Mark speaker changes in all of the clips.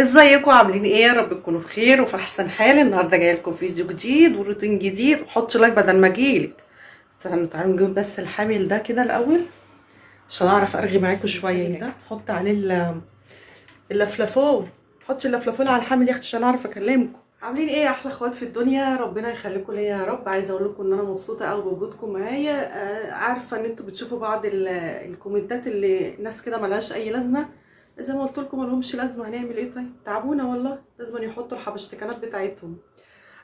Speaker 1: ازيكم عاملين ايه يا رب تكونوا بخير وفي احسن حال النهارده جايه لكم فيديو جديد وروتين جديد وحطوا لايك بدل ما اجيلك استنوا تعالوا نجيب بس الحامل ده كده الاول عشان اعرف ارغي معاكم شويه ده حط عليه اللفلافون حطي اللفلافون على الحامل يا اختي عشان اعرف اكلمكم عاملين ايه يا احلى اخوات في الدنيا ربنا يخليكم ليا يا رب عايزه اقول لكم ان انا مبسوطه قوي بوجودكم معايا آه، عارفه ان انتوا بتشوفوا بعض الكومنتات اللي ناس كده ملهاش اي لازمه زي ما قلت لكم ملهمش لازمه هنعمل ايه طيب تعبونا والله لازم يحطوا الحبشتكنات بتاعتهم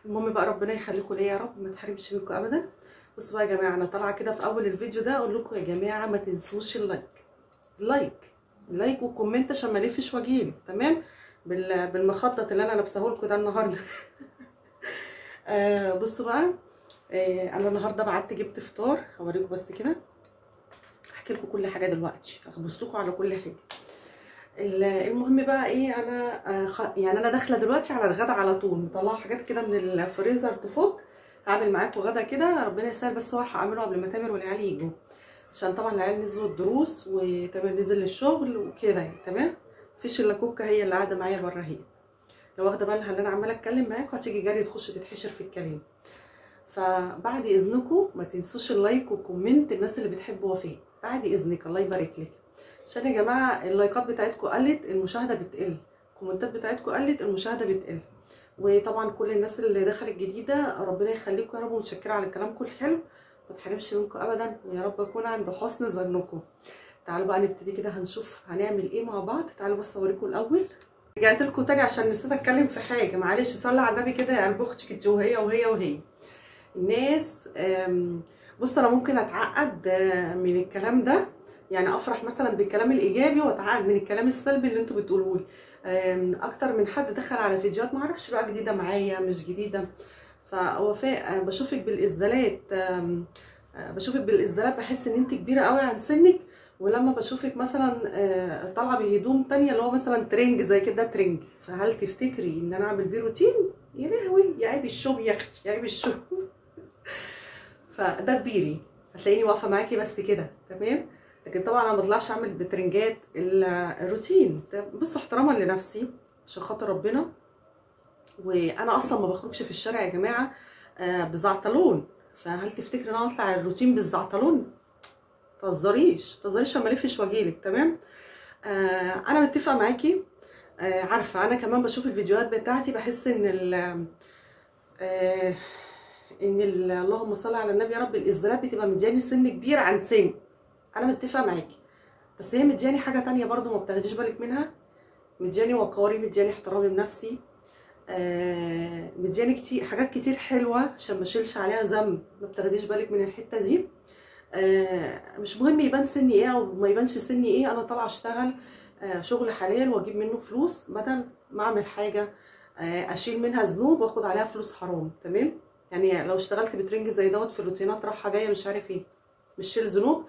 Speaker 1: المهم بقى ربنا يخليكم ليا يا رب ما تحرمش منكم ابدا بصوا بقى يا جماعه انا طالعه كده في اول الفيديو ده اقول لكم يا جماعه ما تنسوش اللايك لايك لايك وكومنت عشان ما الفش واجيب تمام بالمخطط اللي انا لابسه لكم ده النهارده آه بصوا بقى آه انا النهارده بعت جبت فطار هوريكم بس كده احكي لكم كل حاجه دلوقتي هبص لكم على كل حاجه المهم بقى ايه انا آه، يعني انا داخله دلوقتي على الغدا على طول مطلعه حاجات كده من الفريزر تفك هعمل معاكم غدا كده ربنا يسهل بس هو هعمله قبل ما تامر والعيال يجوا عشان طبعا العيال نزلوا الدروس وتامر نزل للشغل وكده يعني تمام مفيش الا كوكا هي اللي قاعده معايا بره هي لو واخده بالها ان انا عماله اتكلم معاكم هتيجي جري تخش تتحشر في الكلام فبعد اذنكم ما تنسوش اللايك والكومنت الناس اللي بتحب وفاء بعد اذنك الله يبارك لك عشان يا جماعه اللايكات بتاعتكم قلت المشاهده بتقل الكومنتات بتاعتكم قلت المشاهده بتقل وطبعا كل الناس اللي دخلت جديده ربنا يخليكم يا رب ومتشكره على كلامكم الحلو ما تحرمش منكم ابدا ويا رب اكون عند حسن ظنكم تعالوا بقى نبتدي كده هنشوف هنعمل ايه مع بعض تعالوا بس اوريكم الاول رجعت لكم تاني عشان نسيت اتكلم في حاجه معلش صلي على النبي كده يا قلب اختك انت وهي وهي وهي الناس بص انا ممكن اتعقد آه، من الكلام ده يعني افرح مثلا بالكلام الايجابي واتعقد من الكلام السلبي اللي انتوا بتقولوه لي اكتر من حد دخل على فيديوهات معرفش بقى جديده معايا مش جديده فوفاء بشوفك بالازدالات آه، بشوفك بالازدالات بحس ان انت كبيره قوي عن سنك ولما بشوفك مثلا آه، طالعه بهدوم تانية اللي هو مثلا ترنج زي كده ترنج فهل تفتكري ان انا اعمل بيه روتين يا لهوي يا عيب الشوم يا اختي يا عيب الشوم فده كبيري هتلاقيني واقفه معاكي بس كده تمام لكن طبعا انا ما بطلعش اعمل بترنجات الروتين طيب، بص احتراما لنفسي عشان خاطر ربنا وانا اصلا ما بخرجش في الشارع يا جماعه آه، بزعطلون فهل تفتكر ان انا اطلع الروتين بالزعطلون تهزريش تهزريش اما الفش واجيلك تمام آه انا متفقه معاكي آه عارفه انا كمان بشوف الفيديوهات بتاعتي بحس ان ال آه ان اللهم صل على النبي يا رب الازرار بتبقى مدياني سن كبير عن سن انا متفقه معاكي بس هي مدياني حاجه تانية برضو ما بتاخديش بالك منها مدياني وقاري مدياني احترامي بنفسي آه مدياني كتير حاجات كتير حلوه عشان ما اشيلش عليها ذنب ما بتاخديش بالك من الحته دي آه مش مهم يبان سني ايه او ما يبانش سني ايه انا طالعه اشتغل آه شغل حلال واجيب منه فلوس بدل ما اعمل حاجه آه اشيل منها ذنوب واخد عليها فلوس حرام تمام يعني لو اشتغلت بترنج زي دوت في الروتينات راحه جايه مش عارف ايه مش شيل ذنوب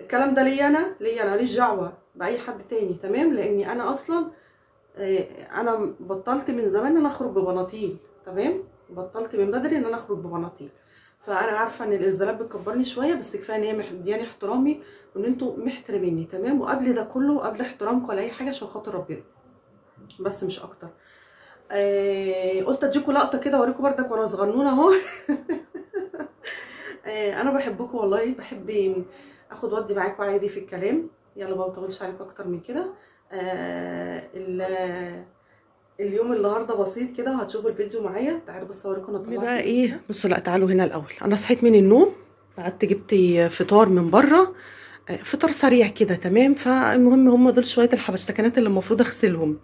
Speaker 1: الكلام ده ليا انا ليا انا ماليش دعوه باي حد تاني تمام لاني انا اصلا آه، انا بطلت من زمان انا اخرج ببناطيل تمام بطلت من بدري ان انا اخرج ببناطيل فانا عارفه ان الازالات بتكبرني شويه بس كفايه ان هي مدياني احترامي وان انتوا محترميني تمام وقبل ده كله وقبل احترامكم ولا اي حاجه عشان خاطر ربنا بس مش اكتر آه قلت اديكم لقطه كده اوريكم بردك وانا صغنونه اهو آه انا بحبكم والله بحب اخد ودي معاكم عادي في الكلام يلا بقى بطولش عليكم اكتر من كده آه اليوم النهارده بسيط كده هتشوفوا الفيديو معايا تعالوا بص اوريكم انا طلعت بقى ايه بصوا لا تعالوا هنا الاول انا صحيت من النوم قعدت جبت فطار من بره آه، فطار سريع كده تمام فالمهم هم دول شويه الحبشتكنات اللي المفروض اغسلهم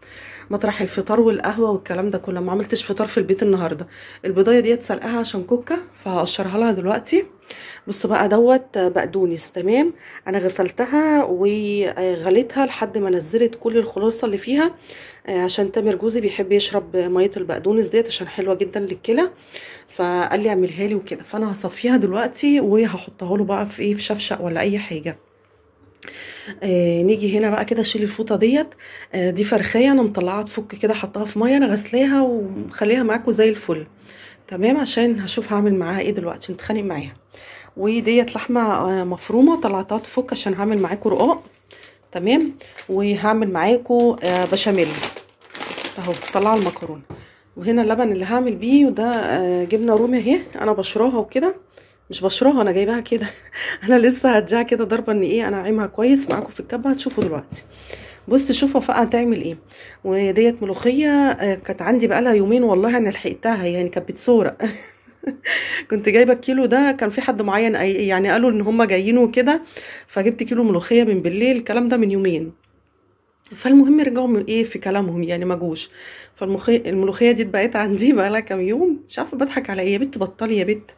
Speaker 1: مطرح الفطار والقهوه والكلام ده كله ما عملتش فطار في البيت النهارده البيضايه ديت سلقاها عشان كوكه فهقشرها لها دلوقتي بص بقى دوت بقدونس تمام انا غسلتها وغليتها لحد ما نزلت كل الخلاصه اللي فيها آه، عشان تامر جوزي بيحب يشرب ميه البقدونس ديت عشان حلوه جدا للكلى فقال لي اعملها لي وكده فانا هصفيها دلوقتي وهحطها له بقى في ايه في شفشق ولا اي حاجه آه نيجي هنا بقى كده شيل الفوطه ديت آه دي فرخيه انا مطلعاها تفك كده حطها في ميه انا غسلاها ومخليها معاكم زي الفل تمام عشان هشوف هعمل معاها ايه دلوقتي نتخانق معاها وديت لحمه آه، مفرومه طلعتها تفك عشان هعمل معاكم رقاق تمام وهعمل معاكم آه، بشاميل اهو طلع المكرونه وهنا اللبن اللي هعمل بيه وده آه، جبنه رومي اهي انا بشراها وكده مش بشراها انا جايباها كده انا لسه هديها كده ضربه ان ايه انا عايمها كويس معاكم في الكبه هتشوفوا دلوقتي بص شوف وفاء تعمل ايه وديت ملوخيه آه، كانت عندي بقالها يومين والله انا لحقتها يعني كانت بتسورق كنت جايبه الكيلو ده كان في حد معين يعني قالوا ان هم جايين وكده فجبت كيلو ملوخيه من بالليل الكلام ده من يومين فالمهم رجعوا من ايه في كلامهم يعني ما جوش فالملوخيه دي اتبقت عندي بقى لها كام يوم مش عارفه بضحك على ايه يا بت بطلي يا بت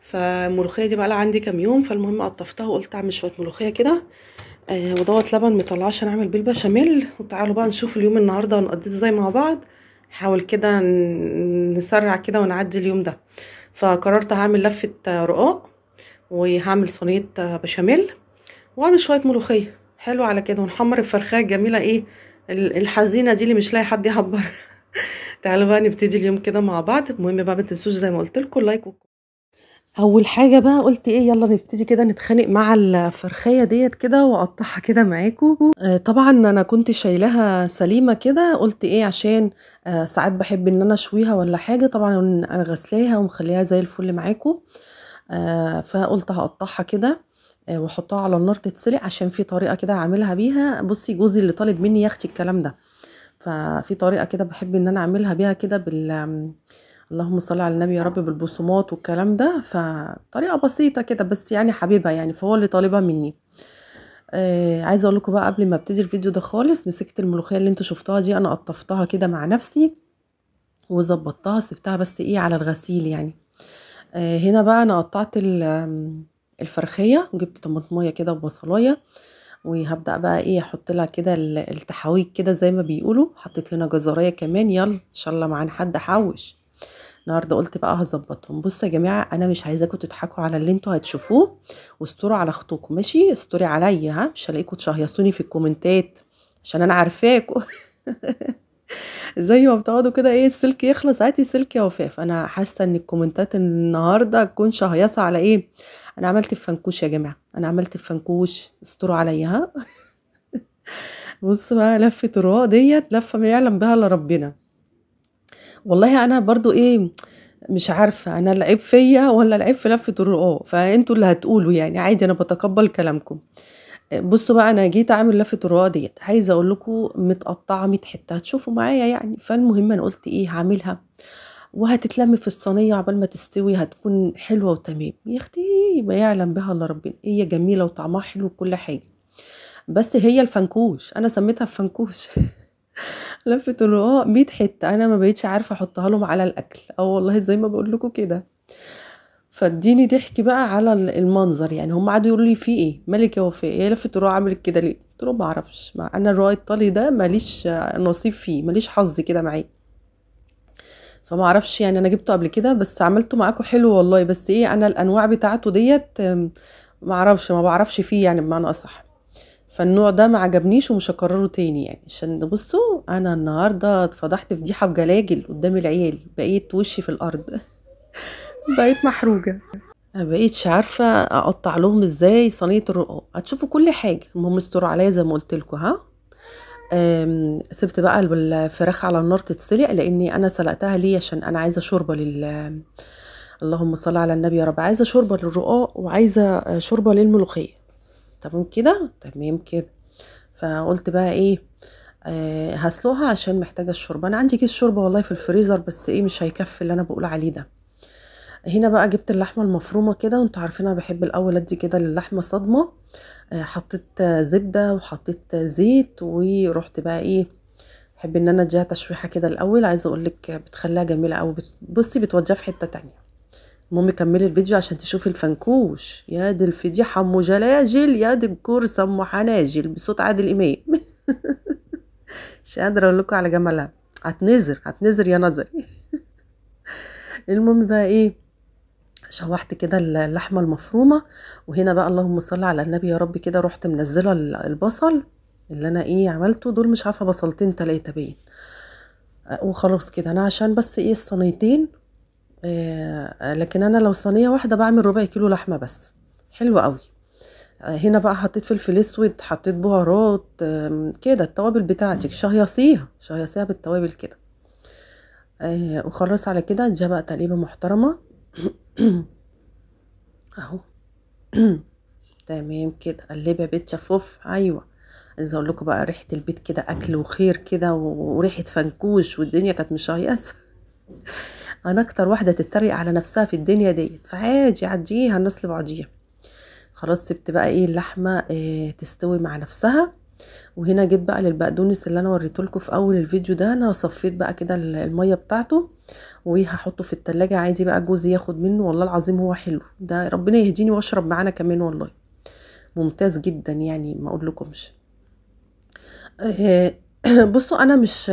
Speaker 1: فالملوخيه دي بقى لها عندي كام يوم فالمهم قطفتها وقلت اعمل شويه ملوخيه كده آه، ودوت لبن مطلعه عشان اعمل بيه البشاميل وتعالوا بقى نشوف اليوم النهارده هنقضيه ازاي مع بعض نحاول كده نسرع كده ونعدي اليوم ده فقررت هعمل لفه رقاق وهعمل صينيه بشاميل واعمل شويه ملوخيه حلو على كده ونحمر الفرخايه الجميله ايه الحزينه دي اللي مش لاقي حد يعبرها تعالوا بقى نبتدي اليوم كده مع بعض المهم بقى ما تنسوش زي ما قلت لكم لايك أول حاجة بقى قلت إيه يلا نبتدي كده نتخانق مع الفرخية ديت كده وأقطعها كده معاكم آه طبعا أنا كنت شايلاها سليمة كده قلت إيه عشان آه ساعات بحب إن أنا أشويها ولا حاجة طبعا أنا غسلاها ومخليها زي الفل معاكم آه فقلت هقطعها كده آه، واحطها على النار تتسلق عشان في طريقه كده هعملها بيها بصي جوزي اللي طالب مني يا اختي الكلام ده ففي طريقه كده بحب ان انا اعملها بيها كده بال اللهم صل على النبي يا رب بالبصمات والكلام ده فطريقه بسيطه كده بس يعني حبيبها يعني فهو اللي طالبها مني آه عايزه اقول لكم بقى قبل ما ابتدي الفيديو ده خالص مسكت الملوخيه اللي انتوا شفتوها دي انا قطفتها كده مع نفسي وظبطتها سبتها بس ايه على الغسيل يعني آه هنا بقى انا قطعت الفرخيه وجبت طماطميه كده وبصلايه وهبدا بقى ايه احط لها كده التحاويج كده زي ما بيقولوا حطيت هنا جزريه كمان يلا ان شاء الله معانا حد حوش النهارده قلت بقى هظبطهم بصوا يا جماعه انا مش عايزاكم تضحكوا على اللي انتوا هتشوفوه واستروا على اخطكم ماشي استري عليا ها مش هلاقيكم تشهيصوني في الكومنتات عشان انا عارفاكم زي ما بتقعدوا كده ايه السلك يخلص هاتي سلك يا وفاف انا حاسه ان الكومنتات النهارده تكون شهيصه على ايه انا عملت الفنكوش يا جماعه انا عملت الفنكوش استروا عليا ها بصوا بقى لفه الرواق ديت لفه ما يعلم بها الا ربنا والله انا برضو ايه مش عارفة أنا العيب فيا ولا العيب في لفة الرقاق آه، فأنتوا اللي هتقولوا يعني عادي أنا بتقبل كلامكم بصوا بقى أنا جيت أعمل لفة الرقاق ديت عايزة أقول لكم متقطعة 100 حتة هتشوفوا معايا يعني فالمهم أنا قلت إيه هعملها وهتتلم في الصينية عبال ما تستوي هتكون حلوة وتمام يا أختي ما يعلم بها إلا ربنا هي جميلة وطعمها حلو وكل حاجة بس هي الفنكوش أنا سميتها الفنكوش لفة الرقاق بيت حتة أنا ما بقيتش عارفة أحطها لهم على الأكل أه والله زي ما بقول لكم كده فاديني ضحك بقى على المنظر يعني هم قعدوا يقولوا لي في ايه ملكة يا وفاء ايه لفه الرؤى عملت كده ليه قلت لهم ما اعرفش مع انا الرؤى الطلي ده ماليش نصيب فيه ماليش حظ كده معاه فما اعرفش يعني انا جبته قبل كده بس عملته معاكم حلو والله بس ايه انا الانواع بتاعته ديت ما اعرفش ما بعرفش فيه يعني بمعنى اصح فالنوع ده ما عجبنيش ومش هكرره تاني يعني عشان بصوا انا النهارده اتفضحت فضيحه بجلاجل قدام العيال بقيت وشي في الارض بقيت محروجه ما بقيتش عارفه اقطع لهم ازاي صينيه الرقاق هتشوفوا كل حاجه المهم استروا عليا زي ما قلت لكم ها سبت بقى الفراخ على النار تتسلق لاني انا سلقتها ليه عشان انا عايزه شوربه لل اللهم صل على النبي يا رب عايزه شوربه للرقاق وعايزه شوربه للملوخيه تمام كده تمام كده فقلت بقى ايه آه هسلقها عشان محتاجه الشوربه انا عندي كيس شوربه والله في الفريزر بس ايه مش هيكفي اللي انا بقول عليه ده هنا بقى جبت اللحمه المفرومه كده وانتوا عارفين انا بحب الاول ادي كده للحمه صدمه آه حطيت زبده وحطيت زيت ورحت بقى ايه بحب ان انا اديها تشويحه كده الاول عايزه اقول لك بتخليها جميله او بصي بتوجهها في حته تانية المهم كملي الفيديو عشان تشوفي الفنكوش يا دي الفضيحه ام جلاجل يا دي الكورس ام حناجل بصوت عادل امام مش قادره اقول لكم على جمالها هتنزر هتنزر يا نظري المهم بقى ايه شوحت كده اللحمه المفرومه وهنا بقى اللهم صل على النبي يا رب كده رحت منزله البصل اللي انا ايه عملته دول مش عارفه بصلتين تلاتة باين أه، وخلاص كده انا عشان بس ايه الصينيتين آه، لكن انا لو صينيه واحده بعمل ربع كيلو لحمه بس حلو قوي آه، هنا بقى حطيت فلفل اسود حطيت بهارات كده التوابل بتاعتك شهيصيها شهيصيها بالتوابل كده آه، وخلص على كده دي بقى تقليبه محترمه اهو تمام كده يا بيت شفوف ايوه عايزه اقول لكم بقى ريحه البيت كده اكل وخير كده وريحه فنكوش والدنيا كانت مش هيأس انا اكتر واحده تتريق على نفسها في الدنيا ديت فعادي عديها الناس لبعضيها خلاص سبت بقى ايه اللحمه إيه تستوي مع نفسها وهنا جيت بقى للبقدونس اللي انا وريتولكوا في اول الفيديو ده انا صفيت بقى كده الميه بتاعته وهحطه في التلاجة عادي بقى جوزي ياخد منه والله العظيم هو حلو ده ربنا يهديني واشرب معانا كمان والله ممتاز جدا يعني ما اقول لكمش آه، بصوا انا مش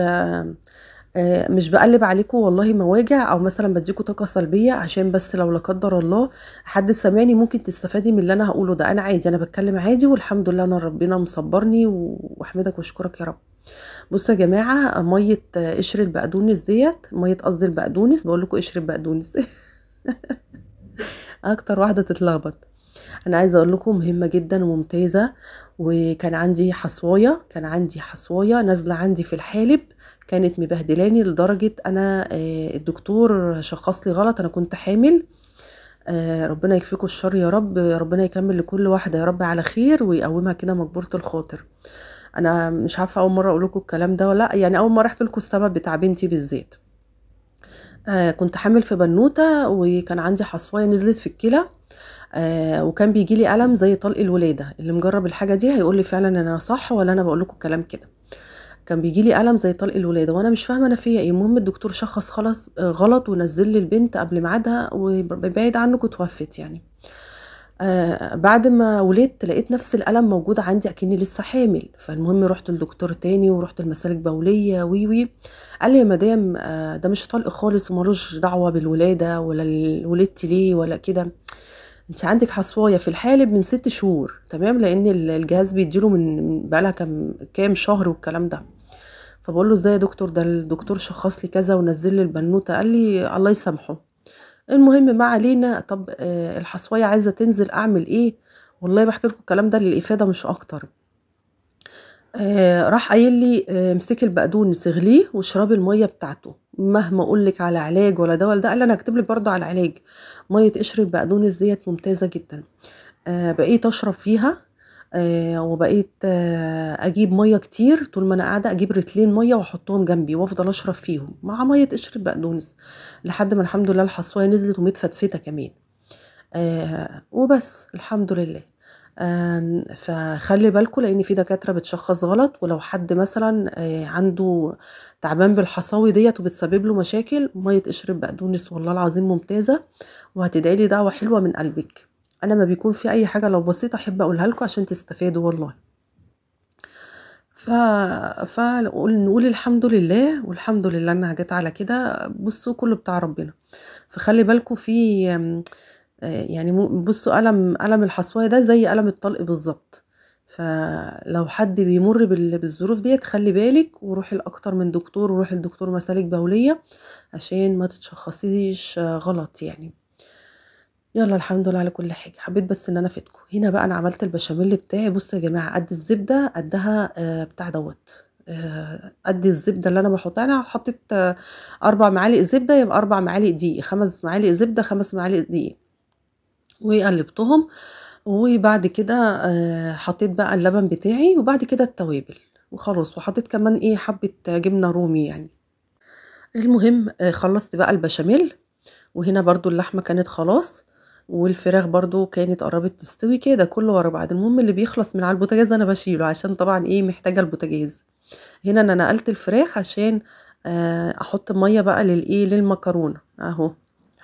Speaker 1: آه، مش بقلب عليكم والله مواجع او مثلا بديكم طاقه سلبيه عشان بس لو لا قدر الله حد سامعني ممكن تستفادي من اللي انا هقوله ده انا عادي انا بتكلم عادي والحمد لله انا ربنا مصبرني واحمدك واشكرك يا رب بصوا يا جماعه ميه قشر البقدونس ديت ميه قصدي البقدونس بقول لكم قشر البقدونس اكتر واحده تتلخبط انا عايزه اقول لكم مهمه جدا وممتازه وكان عندي حصوايه كان عندي حصوايه نازله عندي في الحالب كانت مبهدلاني لدرجه انا آه، الدكتور شخص لي غلط انا كنت حامل آه، ربنا يكفيكم الشر يا رب ربنا يكمل لكل واحده يا رب على خير ويقومها كده مجبوره الخاطر انا مش عارفه اول مره اقول لكم الكلام ده ولا يعني اول مره احكي لكم السبب بتاع بنتي بالذات آه كنت حامل في بنوته وكان عندي حصوايه نزلت في الكلى آه، وكان بيجي لي ألم زي طلق الولادة اللي مجرب الحاجة دي هيقول لي فعلا أنا صح ولا أنا بقول لكم كلام كده كان بيجي لي ألم زي طلق الولادة وأنا مش فاهمة أنا فيا إيه المهم الدكتور شخص خلاص آه، غلط ونزل لي البنت قبل ميعادها وبعيد عنك وتوفت يعني آه، بعد ما ولدت لقيت نفس الألم موجود عندي أكني لسه حامل فالمهم رحت لدكتور تاني ورحت لمسالك بولية وي وي قال لي يا مدام ده مش طلق خالص ومالوش دعوة بالولادة ولا ولدت ليه ولا كده انت عندك حصوايه في الحالب من ست شهور تمام لان الجهاز بيديله من بقالها كام كام شهر والكلام ده فبقول له ازاي يا دكتور ده الدكتور شخص لي كذا ونزل لي البنوته قال لي الله يسامحه المهم ما علينا طب آه، الحصوايه عايزه تنزل اعمل ايه والله بحكي لكم الكلام ده للافاده مش اكتر آه راح قايل لي آه امسكي البقدونس اغليه واشربي الميه بتاعته مهما اقول لك على علاج ولا دواء ده قال انا هكتب لك برضه على علاج ميه قشر البقدونس ديت ممتازه جدا آه بقيت اشرب فيها آه وبقيت آه اجيب ميه كتير طول ما انا قاعده اجيب رتلين ميه واحطهم جنبي وافضل اشرب فيهم مع ميه قشر البقدونس لحد ما الحمد لله الحصوايه نزلت ومتفتفته كمان آه وبس الحمد لله فخلي بالكم لان في دكاتره بتشخص غلط ولو حد مثلا آه، عنده تعبان بالحصاوي ديت وبتسبب له مشاكل ميه قشر بقدونس والله العظيم ممتازه وهتدعي لي دعوه حلوه من قلبك انا ما بيكون في اي حاجه لو بسيطه احب اقولها لكم عشان تستفادوا والله ف فنقول الحمد لله والحمد لله انها جت على كده بصوا كله بتاع ربنا فخلي بالكم في يعني بصوا ألم ألم الحصوية ده زي ألم الطلق بالظبط فلو حد بيمر بالظروف ديت خلي بالك وروحي لأكتر من دكتور وروحي لدكتور مسالك بولية عشان ما تتشخصيش غلط يعني يلا الحمد لله على كل حاجة حبيت بس ان انا فتكو هنا بقى انا عملت البشاميل بتاعي بصوا يا جماعة قد الزبدة قدها آه، بتاع دوت آه، قد الزبده اللي انا بحطها انا حطيت آه، اربع معالق زبده يبقى اربع معالق دقيق خمس معالق زبده خمس معالق دقيق وقلبتهم وبعد كده آه، حطيت بقى اللبن بتاعي وبعد كده التوابل وخلاص وحطيت كمان ايه حبة جبنة رومي يعني المهم آه، خلصت بقى البشاميل وهنا برضو اللحمة كانت خلاص والفراخ برضو كانت قربت تستوي كده كله ورا بعض المهم اللي بيخلص من على البوتاجاز انا بشيله عشان طبعا ايه محتاجة البوتاجاز هنا انا نقلت الفراخ عشان آه، احط مية بقى للايه للمكرونة اهو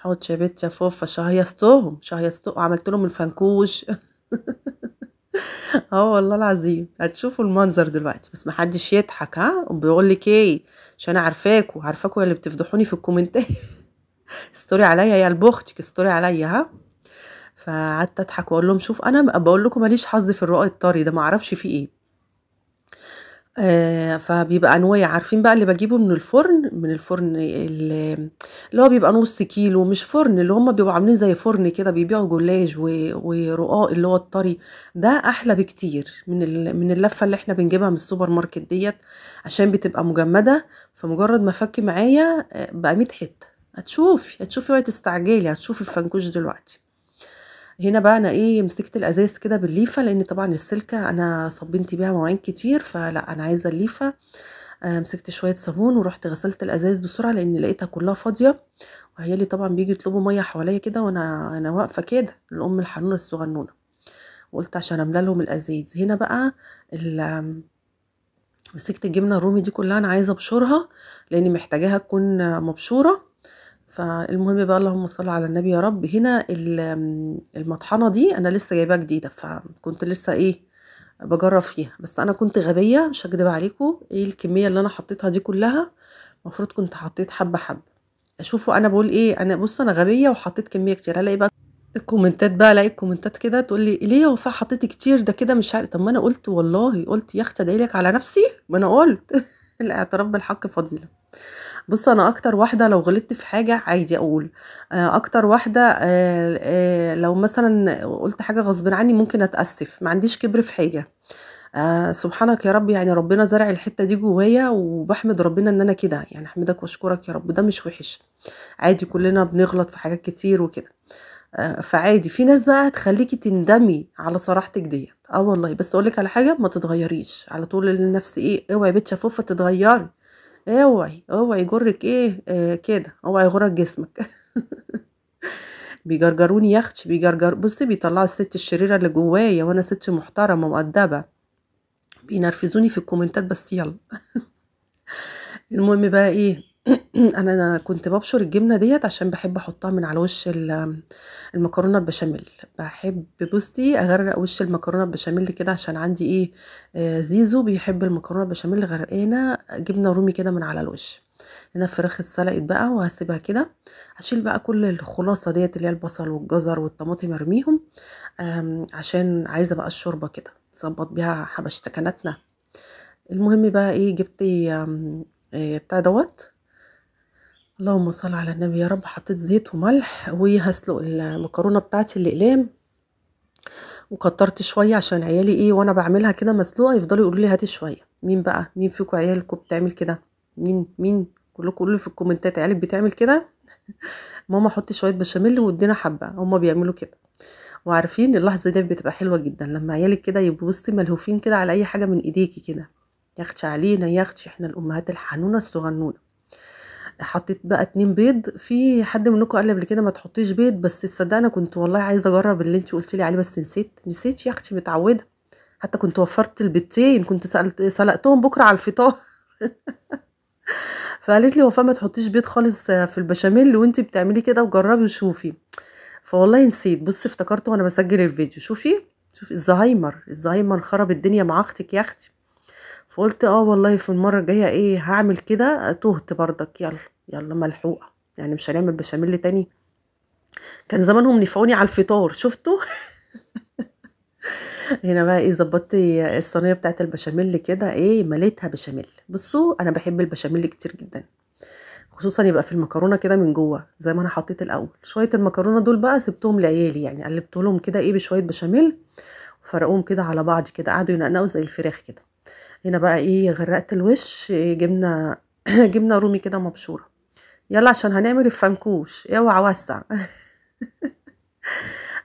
Speaker 1: حوت شبت شفافة شهيصتهم شهيصتهم وعملت لهم الفنكوش اه والله العظيم هتشوفوا المنظر دلوقتي بس محدش يضحك ها وبيقول لك ايه عشان انا عارفاكوا عارفاكوا اللي بتفضحوني في الكومنتات استوري عليا يا لبختك استوري عليا ها فقعدت اضحك واقول لهم شوف انا بقول لكم ماليش حظ في الرؤى الطري ده معرفش فيه ايه آه فبيبقى أنواع، عارفين بقى اللي بجيبه من الفرن، من الفرن اللي هو بيبقى نُص كيلو، مش فرن، اللي هُم بيبقوا عاملين زي فرن كده بيبيعوا جلاج ورقاق اللي هو الطري، ده أحلى بكتير من ال من اللفة اللي إحنا بنجيبها من السوبر ماركت ديت عشان بتبقى مجمدة، فمجرد ما فَك معايا آه، بقى ميت حتّة، هتشوفي، هتشوفي وقت تستعجلي، هتشوفي الفنكوش دلوقتي. هنا بقى انا ايه مسكت الازاز كده بالليفه لان طبعا السلكه انا صبنت بيها مواعين كتير فلا انا عايزه الليفه آه، مسكت شويه صابون ورحت غسلت الازاز بسرعه لان لقيتها كلها فاضيه اللي طبعا بيجوا يطلبوا ميه حواليا كده وانا انا واقفه كده الام الحنونه الصغنونه وقلت عشان املى لهم الازاز هنا بقى مسكت الجبنه الرومي دي كلها انا عايزه ابشرها لاني محتاجاها تكون مبشوره فالمهم بقى اللهم صل على النبي يا رب هنا المطحنه دي انا لسه جايباها جديده فكنت لسه ايه بجرب فيها بس انا كنت غبيه مش هكدب عليكم ايه الكميه اللي انا حطيتها دي كلها المفروض كنت حطيت حبه حبه اشوفوا انا بقول ايه انا بص انا غبيه وحطيت كميه كتير هلاقي بقى الكومنتات بقى الاقي الكومنتات كده تقول لي ليه يا وفاء حطيتي كتير ده كده مش عارف طب ما انا قلت والله قلت يا اختي ادعي لك على نفسي ما انا قلت الاعتراف بالحق فضيله بص انا اكتر واحده لو غلطت في حاجه عادي اقول آه، اكتر واحده آه، آه، لو مثلا قلت حاجه غصب عني ممكن اتاسف ما عنديش كبر في حاجه سبحانك يا رب يعني ربنا زرع الحته دي جوايا وبحمد ربنا ان انا كده يعني احمدك واشكرك يا رب ده مش وحش عادي كلنا بنغلط في حاجات كتير وكده فعادي في ناس بقى هتخليكي تندمي على صراحتك ديت اه والله بس اقول لك على حاجه ما تتغيريش على طول النفس ايه اوعي بتشفوفه تتغيري اوعي اوعي يجرك ايه آه كده اوعي يغرك جسمك بيجرجروني يا اختي بيجرجر بصي بيطلعوا الست الشريره اللي جوايا وانا ست محترمه مؤدبه بينرفزوني في الكومنتات بس يلا المهم بقى ايه انا كنت ببشر الجبنه ديت عشان بحب احطها من على وش المكرونه البشاميل بحب بصي اغرق وش المكرونه البشاميل كده عشان عندي ايه آه، زيزو بيحب المكرونه البشاميل غرقانه جبنه رومي كده من على الوش هنا الفراخ اتسلقت بقى وهسيبها كده هشيل بقى كل الخلاصه ديت اللي هي البصل والجزر والطماطم ارميهم عشان عايزه بقى الشوربه كده نظبط بيها حبشتكناتنا المهم بقى ايه جبت إيه بتاع دوت اللهم صل على النبي يا رب حطيت زيت وملح وهسلق المكرونه بتاعتي الاقلام وكترت شويه عشان عيالي ايه وانا بعملها كده مسلوقه يفضلوا يقولوا لي هاتي شويه مين بقى مين فيكم عيالكم بتعمل كده مين مين كلكم قولوا في الكومنتات عيالك بتعمل كده ماما حط شويه بشاميل وادينا حبه هما بيعملوا كده وعارفين اللحظه دي بتبقى حلوه جدا لما عيالك كده يبقوا وسط ملهوفين كده على اي حاجه من ايديكي كده ياخدش علينا ياخدش احنا الامهات الحنونه الصغنونه حطيت بقى اتنين بيض في حد منكم قال لي قبل كده ما تحطيش بيض بس صدقني كنت والله عايزه اجرب اللي انت قلت لي عليه بس نسيت نسيت يا اختي متعوده حتى كنت وفرت البيضتين كنت سألت سلقتهم بكره على الفطار فقالت لي وفاء ما تحطيش بيض خالص في البشاميل وانت بتعملي كده وجربي وشوفي فوالله نسيت بصي افتكرته وانا بسجل الفيديو شوفي شوفي الزهايمر الزهايمر خرب الدنيا مع اختك يا اختي فقلت اه والله في المرة الجاية ايه هعمل كده تهت برضك يلا يلا ملحوقة يعني مش هنعمل بشاميل تاني كان زمانهم نفعوني على الفطار شفتوا هنا بقى ايه ظبطت الصينيه بتاعت البشاميل كده ايه مليتها بشاميل بصوا انا بحب البشاميل كتير جدا خصوصا يبقى في المكرونه كده من جوه زي ما انا حطيت الاول شويه المكرونه دول بقى سبتهم لعيالي يعني قلبت لهم كده ايه بشويه بشاميل وفرقوهم كده على بعض كده قعدوا ينقنقوا زي الفراخ كده هنا بقى ايه غرقت الوش جبنا جبنه جبنه رومي كده مبشوره يلا عشان هنعمل الفنكوش اوعى وسع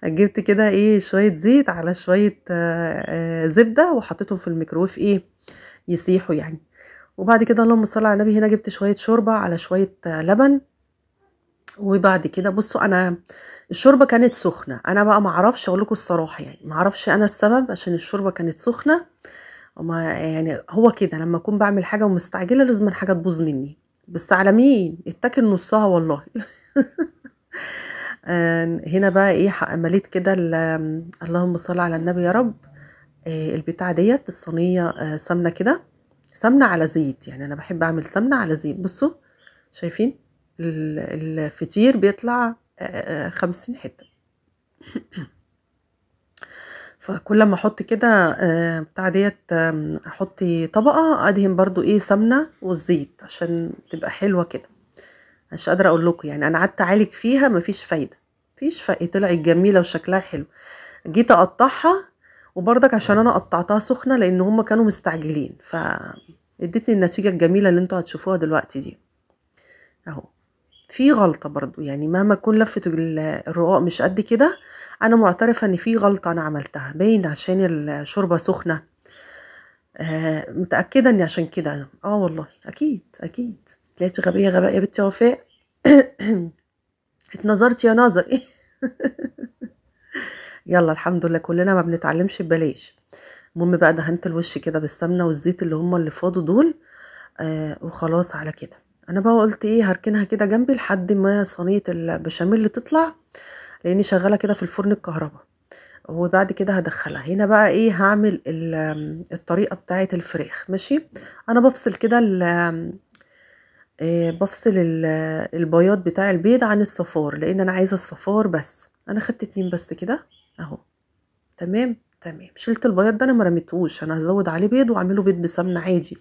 Speaker 1: جبت كده ايه شويه زيت على شويه آه، زبده وحطيتهم في الميكرويف ايه يسيحوا يعني وبعد كده اللهم صل على النبي هنا جبت شويه شوربه على شويه آه، لبن وبعد كده بصوا انا الشوربه كانت سخنه انا بقى ما اعرفش اقول لكم الصراحه يعني ما اعرفش انا السبب عشان الشوربه كانت سخنه ما يعني هو كده لما اكون بعمل حاجه ومستعجله لازم حاجه تبوظ مني بس على مين اتاكل نصها والله آه، هنا بقى ايه مليت كده اللهم صل على النبي يا رب آه، البتاعه ديت الصينيه آه، سمنه كده سمنه على زيت يعني انا بحب اعمل سمنه على زيت بصوا شايفين الفطير بيطلع خمسين حته فكل ما احط كده آه، بتاع ديت احط طبقه ادهن برضو ايه سمنه والزيت عشان تبقى حلوه كده مش قادره اقول لكم يعني انا قعدت اعالج فيها مفيش فايده مفيش فايده طلعت جميله وشكلها حلو جيت اقطعها وبرضك عشان انا قطعتها سخنه لان هم كانوا مستعجلين ف ادتني النتيجه الجميله اللي انتوا هتشوفوها دلوقتي دي اهو في غلطة برضو يعني مهما تكون لفة الرقاق مش قد كده أنا معترفة إن في غلطة أنا عملتها باين عشان الشوربة سخنة آه متأكدة إني عشان كده آه والله أكيد أكيد طلعت غبية غباء يا بنتي وفاء اتنظرت يا ناظر يلا الحمد لله كلنا ما بنتعلمش ببلاش المهم بقى دهنت الوش كده بالسمنة والزيت اللي هما اللي فاضوا دول آه وخلاص على كده انا بقى قلت ايه هركنها كده جنبي لحد ما صينيه البشاميل تطلع لاني شغاله كده في الفرن الكهرباء وبعد كده هدخلها هنا بقى ايه هعمل الطريقه بتاعه الفراخ ماشي انا بفصل كده آه، بفصل البياض بتاع البيض عن الصفار لان انا عايزه الصفار بس انا خدت اتنين بس كده اهو تمام تمام شلت البياض ده انا ما رميتهوش انا هزود عليه بيض واعمله بيض بسمنه عادي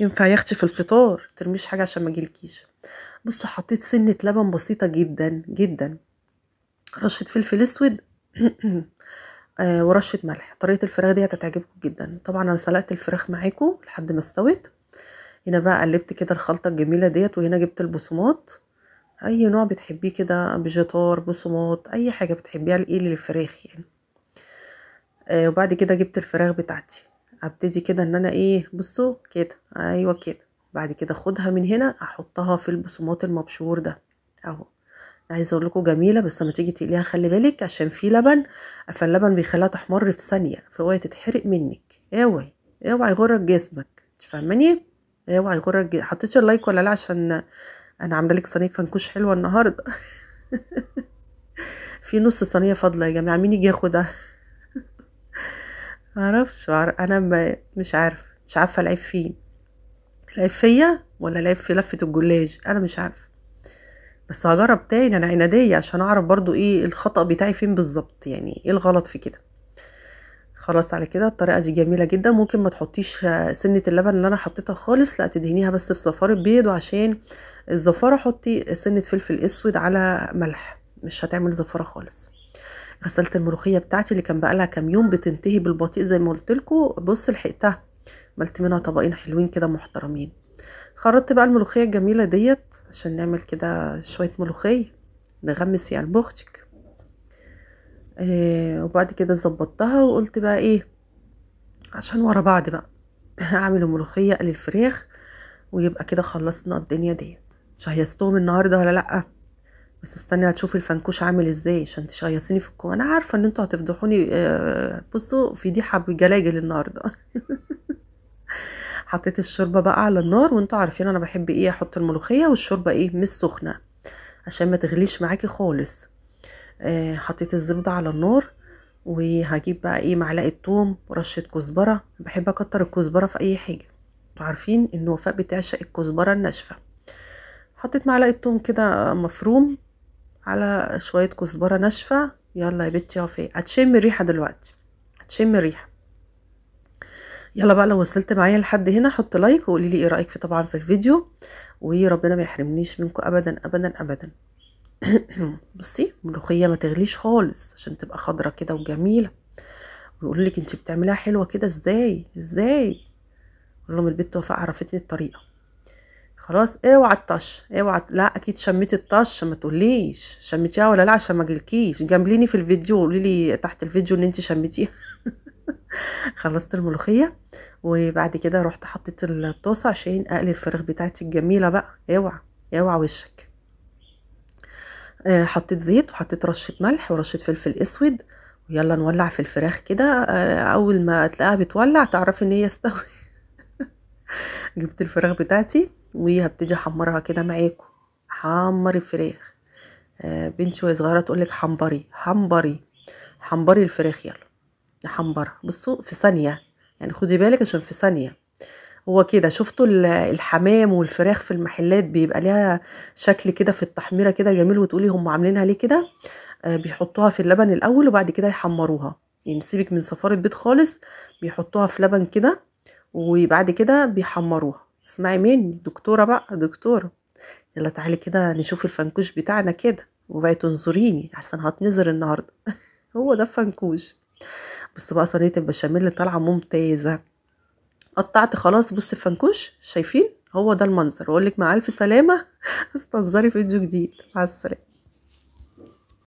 Speaker 1: ينفع يا اختي في الفطار ترميش حاجه عشان ما اجيلكيش بصوا حطيت سنه لبن بسيطه جدا جدا رشه فلفل اسود آه ورشه ملح طريقه الفراخ دي هتعجبكم جدا طبعا انا سلقت الفراخ معاكم لحد ما استوت هنا بقى قلبت كده الخلطه الجميله ديت وهنا جبت البصمات اي نوع بتحبيه كده بجيتار بصمات اي حاجه بتحبيها لايه للفراخ يعني آه وبعد كده جبت الفراخ بتاعتي ابتدي كده ان انا ايه بصوا كده ايوه كده بعد كده خدها من هنا احطها في البصمات المبشور ده اهو عايزه اقول لكم جميله بس لما تيجي تقليها خلي بالك عشان في لبن فاللبن بيخليها تحمر في ثانيه فهي تتحرق منك اوعي اوعي يغرك جسمك انت فاهماني اوعي يغرك جسمك حطيتش اللايك ولا لا عشان انا عامله لك صينيه فنكوش حلوه النهارده في نص صينيه فاضله يا جماعه مين يجي ياخدها معرفش انا ب... مش عارف مش عارفه العيب فين العيب فيا ولا العيب في لفه الجلاج انا مش عارفه بس هجرب تاني انا عناديه عشان اعرف برضو ايه الخطا بتاعي فين بالظبط يعني ايه الغلط في كده خلاص على كده الطريقه دي جميله جدا ممكن ما تحطيش سنه اللبن اللي انا حطيتها خالص لا تدهنيها بس بصفار بيض وعشان الزفاره حطي سنه فلفل اسود على ملح مش هتعمل زفاره خالص غسلت الملوخيه بتاعتي اللي كان بقالها كام يوم بتنتهي بالبطيء زي ما قلت لكم بص لحقتها عملت منها طبقين حلوين كده محترمين خرطت بقى الملوخيه الجميله ديت عشان نعمل كده شويه ملوخيه نغمس يعني البختك آه وبعد كده ظبطتها وقلت بقى ايه عشان ورا بعض بقى اعمل ملوخيه للفراخ ويبقى كده خلصنا الدنيا ديت شهيستهم النهارده ولا لأ بس استني هتشوفي الفنكوش عامل ازاي عشان تشيصيني في الكوم انا عارفه ان انتوا هتفضحوني آه، بصوا في دي حب جلاجل النهارده حطيت الشوربه بقى على النار وانتوا عارفين انا بحب ايه احط الملوخيه والشوربه ايه مش سخنه عشان ما تغليش معاكي خالص آه، حطيت الزبده على النار وهجيب بقى ايه معلقه توم ورشه كزبره بحب اكتر الكزبره في اي حاجه انتوا عارفين ان وفاء بتعشق الكزبره الناشفه حطيت معلقه توم كده مفروم على شوية كزبرة ناشفة يلا يا بنتي وفاء هتشم الريحة دلوقتي هتشم الريحة يلا بقى لو وصلت معايا لحد هنا حط لايك وقولي لي ايه رأيك في طبعا في الفيديو وربنا ما يحرمنيش منكم ابدا ابدا ابدا بصي ملوخية ما تغليش خالص عشان تبقى خضرة كده وجميلة ويقول لك انت بتعمليها حلوة كده ازاي ازاي اقول لهم البت وفاء عرفتني الطريقة خلاص اوعى الطش اوعى لا اكيد شميتي الطش ما تقوليش شميتيها ولا لا عشان ما قلكيش جامليني في الفيديو قولي لي تحت الفيديو ان انت شميتيها خلصت الملوخيه وبعد كده رحت حطيت الطاسه عشان اقلي الفراخ بتاعتي الجميله بقى اوعى اوعى وشك آه، حطيت زيت وحطيت رشه ملح ورشه فلفل اسود ويلا نولع في الفراخ كده آه، اول ما تلاقيها بتولع تعرفي ان هي استوت جبت الفراخ بتاعتي وهبتدي احمرها كده معاكم حمر الفراخ آه، بنت بنتي وهي صغيره تقولك حمبري حمبري حمبري الفراخ يلا حمبرها بصوا في ثانيه يعني خدي بالك عشان في ثانيه هو كده شفتوا الحمام والفراخ في المحلات بيبقى ليها شكل كده في التحميره كده جميل وتقولي هم عاملينها ليه كده آه، بيحطوها في اللبن الاول وبعد كده يحمروها يعني سيبك من صفار البيض خالص بيحطوها في لبن كده وبعد كده بيحمروها اسمعي مني دكتورة بقى دكتورة يلا تعالي كده نشوف الفنكوش بتاعنا كده وبقى تنظريني احسن هتنظر النهارده هو ده الفنكوش بص بقى صينيه البشاميل اللي طالعه ممتازه قطعت خلاص بص الفنكوش شايفين هو ده المنظر واقول لك مع الف سلامه استنظري فيديو جديد مع السلامه